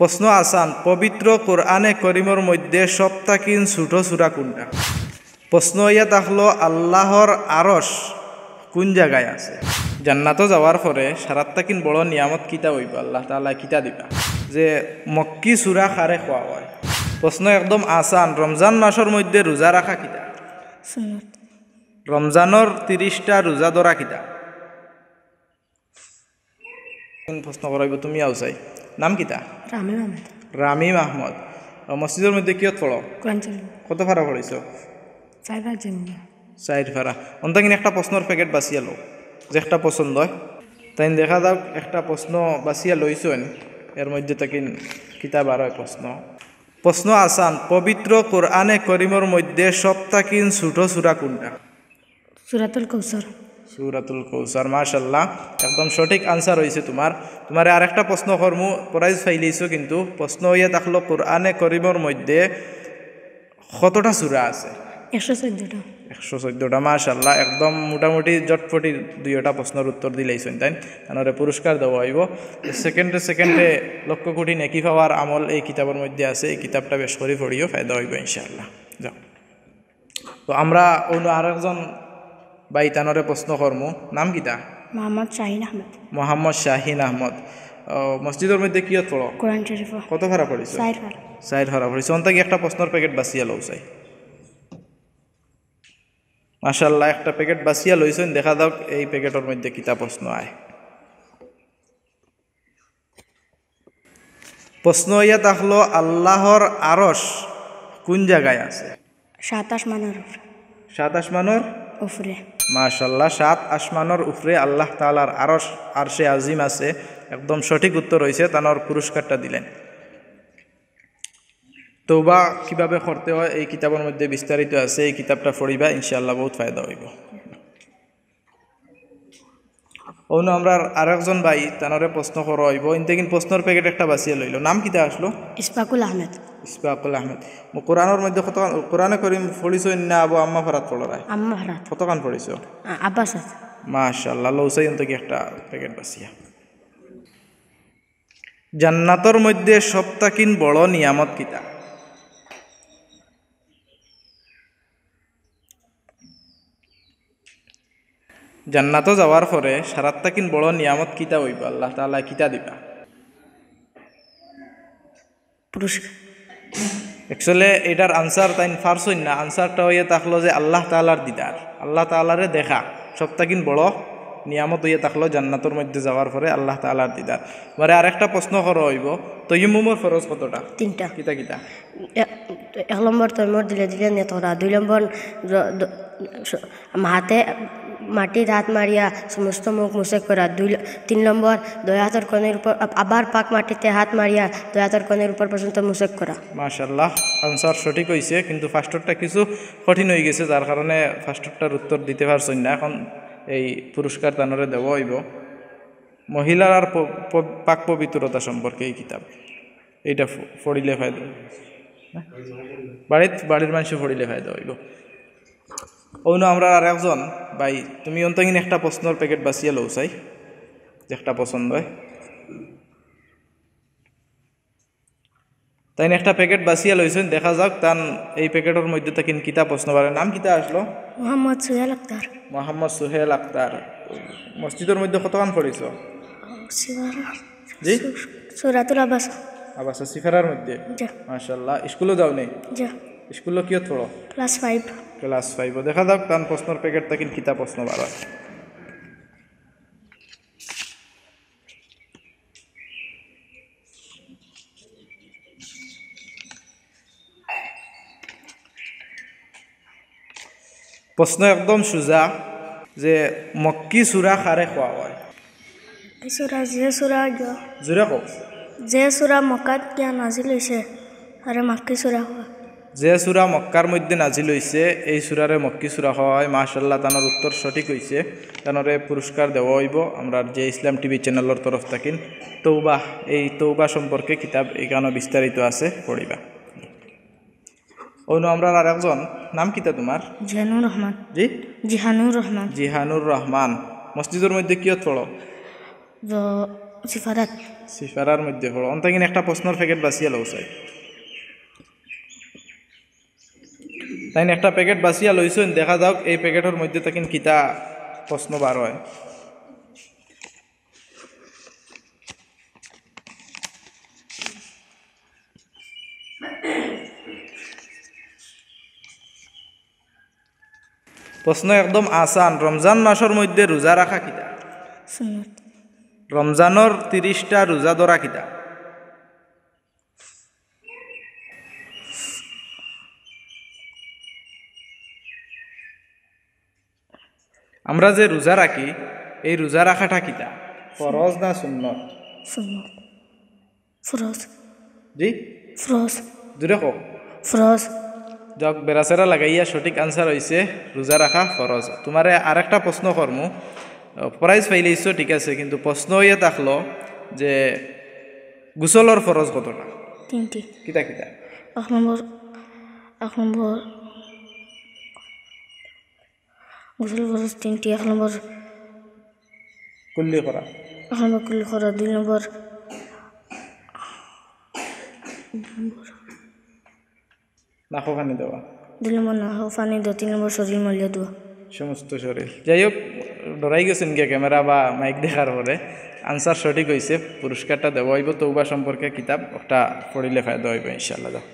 প্রশ্ন আসান পবিত্র কোরআনে করিমর মধ্যে সপ্তাহীন ছোট সুরা কোনটা প্রশ্ন ইয়াত আসলো আল্লাহর আরস কোন জায়গায় আছে জান্নাতো যাওয়ার পরে সারাত্তাকিন বড় নিয়ামত কিতা হইব আল্লাহ তালা কিতা দিবা যে মক্কি সুরা খারে খোয়া হয় প্রশ্ন একদম আসান রমজান মাসের মধ্যে রোজা রাখা কিতা রমজানের তিরিশটা রোজা ধরা কিতা প্রশ্ন করাইব তুমি আও চাই নাম কিতা রামিম আহমদ রামিম আহমদ মসজিদের মধ্যে কিয়ত পড়ো কত ভাড়া পড়িছ সাইড ভাড়া অন্তা কিনা একটা প্রশ্নর প্যাকেট বাঁচিয়া লো যে একটা পছন্দ হয় তাই দেখা যাক একটা প্রশ্ন বাঁচিয়া লইছেন এর মধ্যে তাকিন কিতাব আর প্রশ্ন প্রশ্ন আসান পবিত্র কোরআনে করিমর মধ্যে সপ্তাহিন ছোট সুরা কোনটা সুরাতুল কৌসর সুরাতুল কৌসার মাশাল্লাহ একদম সঠিক আনসার হয়েছে তোমার তোমার আরেকটা প্রশ্ন কর্ম প্রাইজ ফাইলিছো কিন্তু প্রশ্ন হইয়া থাকলো কোরআনে করিমর মধ্যে কতটা সুরা আছে একশো চোদ্দটা একশো চোদ্দটা মাশাল্লাহ একদম মোটামুটি জটপটি দুইটা প্রশ্নের উত্তর দিলেইছেন তাই তাহলে পুরস্কার দেওয়া হইব সেকেন্ডে সেকেন্ডে লক্ষ কোটি নেকি পাওয়ার আমল এই কিতাবের মধ্যে আছে এই কিতাবটা বেশ করে পড়িও ফায়দা হইব ইনশাল্লাহ যাও তো আমরা অন্য আরেকজন বা ইতানরে প্রশ্ন কর্ম নাম কিতা মোহাম্মদ শাহিন আহমদ মোহাম্মদ শাহিন আহমদ মসজিদের মধ্যে কি পড়ো কোরআন শরীফ কত ভাড়া পড়িস সাইড ভাড়া পড়িস অন্তা একটা প্রশ্নর প্যাকেট বাসিয়া লও চাই মাশাল্লাহ একটা প্যাকেট বাঁচিয়া লইছেন দেখা যাক এই প্যাকেটের মধ্যে কিতা প্রশ্ন আয় প্রশ্ন ইয়া তাহলো আল্লাহর আরস কোন জায়গায় আছে সাত আসমানোর সাত আসমানোর উফরে মাশাল্লাহ সাত আসমানোর উফরে আল্লাহ তালার আরস আরশে আজিম আছে একদম সঠিক উত্তর হয়েছে তানোর পুরস্কারটা দিলেন তৌবা কিভাবে করতে হয় এই কিতাবের মধ্যে বিস্তারিত আছে এই কিতাবটা পড়িবা ইনশাআল্লাহ বহুত ফায়দা হইব অন্য আমরা একজন ভাই তানরে প্রশ্ন ইনতে কিন্তু প্রশ্নের প্যাকেট একটা বাঁচিয়ে লইল নাম কিতা আসলো ইসফাকুল আহমেদ ইসফাকুল আহমেদ কোরআনের মধ্যে কত কোরআনে করিম পড়িছ না আবু আম্মা ফরাত পড়ল রায় আম্মা ফরাত কতক্ষণ পড়িছ আব্বাস মাশাল্লাহ লৌসাই ইনতেকি একটা প্যাকেট বাঁচিয়া জান্নাতর মধ্যে সপ্তাহীন বড় নিয়ামত কিতা জান্নাতও যাওয়ার পরে সারাত্তা কিন বড় নিয়ামত কিতা হইব আল্লাহ তালা কিতা দিবা একচুয়ালি এটার আনসার তাই হইন না আনসারটা হইয়া থাকলো যে আল্লাহ তালার দিদার আল্লাহ তালারে দেখা সপ্তাহকিন বড় নিয়ামত হইয়া থাকলো জান্নাতর মধ্যে যাওয়ার পরে আল্লাহ তালার দিদার মানে আরেকটা প্রশ্ন করো হইব তৈমুমর ফরজ কতটা তিনটা কিতা কিতা এক নম্বর তৈমর দিলে দিলে নেতরা দুই নম্বর হাতে মাটির হাত মারিয়া সমস্ত মুখ মুছে করা দুই তিন নম্বর দয়া হাতের কনের উপর আবার পাক মাটিতে হাত মারিয়া দয়া হাতের কনের উপর পর্যন্ত মুসেক করা মাশাল্লাহ আনসার সঠিক হয়েছে কিন্তু ফার্স্টরটা কিছু কঠিন হয়ে গেছে যার কারণে ফার্স্টরটার উত্তর দিতে পারছেন না এখন এই পুরস্কার তানরে দেব হইব মহিলার আর পাক পবিত্রতা সম্পর্কে এই কিতাব এইটা পড়িলে ফায়দা বাড়িত বাড়ির মানুষ পড়িলে ফায়দা হইব অন্য আমরা আর একজন ভাই তুমি অন্তহীন একটা প্রশ্নর প্যাকেট বাঁচিয়ে লো চাই একটা পছন্দ হয় তাই একটা প্যাকেট বাঁচিয়ে লইছেন দেখা যাক তার এই প্যাকেটের মধ্যে থাকি কিতা প্রশ্ন পারে নাম কিতা আসলো মোহাম্মদ সুহেল আক্তার মোহাম্মদ সুহেল আক্তার মসজিদের মধ্যে কতক্ষণ পড়েছ জি সুরাতুল আবাস আবাস সিফারার মধ্যে মাশাল্লাহ স্কুলে যাও নেই স্কুলে কিয় পড়ো ক্লাস ফাইভ ক্লাছ ফাইভত দেখা যাওক টান প্ৰশ্নৰ পেকেট থাকি কিতা প্ৰশ্ন বাৰ প্ৰশ্ন একদম চোজা যে মক্কী চোৰা খাৰে খোৱা হয় জোৰে কওক জে চোৰা মকাত কিয় নাজি লৈছে আৰু মাকী চোৰা খোৱা যে সুরা মক্কার মধ্যে নাজিল হয়েছে এই সুরারে মক্কি সুরা হয় মাশাল্লাহ তানোর উত্তর সঠিক হয়েছে তানোরে পুরস্কার দেওয়া হইব আমরা যে ইসলাম টিভি চ্যানেলের তরফ থাকেন তৌবা এই তৌবা সম্পর্কে কিতাব এখানে বিস্তারিত আছে পড়িবা অনু আমরা আর একজন নাম কিতা তোমার জিহানুর রহমান জি জিহানুর রহমান জিহানুর রহমান মসজিদের মধ্যে কিয় পড়ো সিফারাত সিফারার মধ্যে পড়ো অন্তাকিন একটা প্রশ্নর প্যাকেট বাঁচিয়ে লও চাই তাই একটা প্যাকেট বাঁচিয়া লইছেন দেখা যাওক এই প্যাকেটের মধ্যে থাকেন কিতা প্রশ্ন বার হয় প্রশ্ন একদম আসান রমজান মাসের মধ্যে রোজা রাখা কিতা রমজানের তিরিশটা রোজা ধরা কিতা আমরা যে রোজা রাখি এই রোজা রাখাটা কিতা ফরজ না সুন্নত সুন্নত ফরজ জি ফরজ দূরে হোক ফরজ যাক বেড়াচেরা লাগাইয়া সঠিক আনসার হয়েছে রোজা রাখা ফরজ তোমারে আরেকটা প্রশ্ন কর্ম প্রাইজ পাইলেইছো ঠিক আছে কিন্তু প্রশ্ন হইয়া থাকলো যে গোসলর ফরজ কতটা তিনটি কিতা কিতা এক নম্বর এক নম্বর গোসল ফরজ তিনটি এক নম্বর কুল্লি করা এক নম্বর কুল্লি করা দুই নম্বর নাখো পানি দেওয়া দুই নম্বর নাকো পানি দেওয়া তিন নম্বর শরীর দেওয়া সমস্ত শরীর যাই হোক ডরাই গেছেন কে ক্যামেরা বা মাইক দেখার পরে আনসার সঠিক হইছে পুরস্কারটা দেওয়া হইব তৌবা সম্পর্কে কিতাব ওটা পড়িলে ফায়দা হইব ইনশাআল্লাহ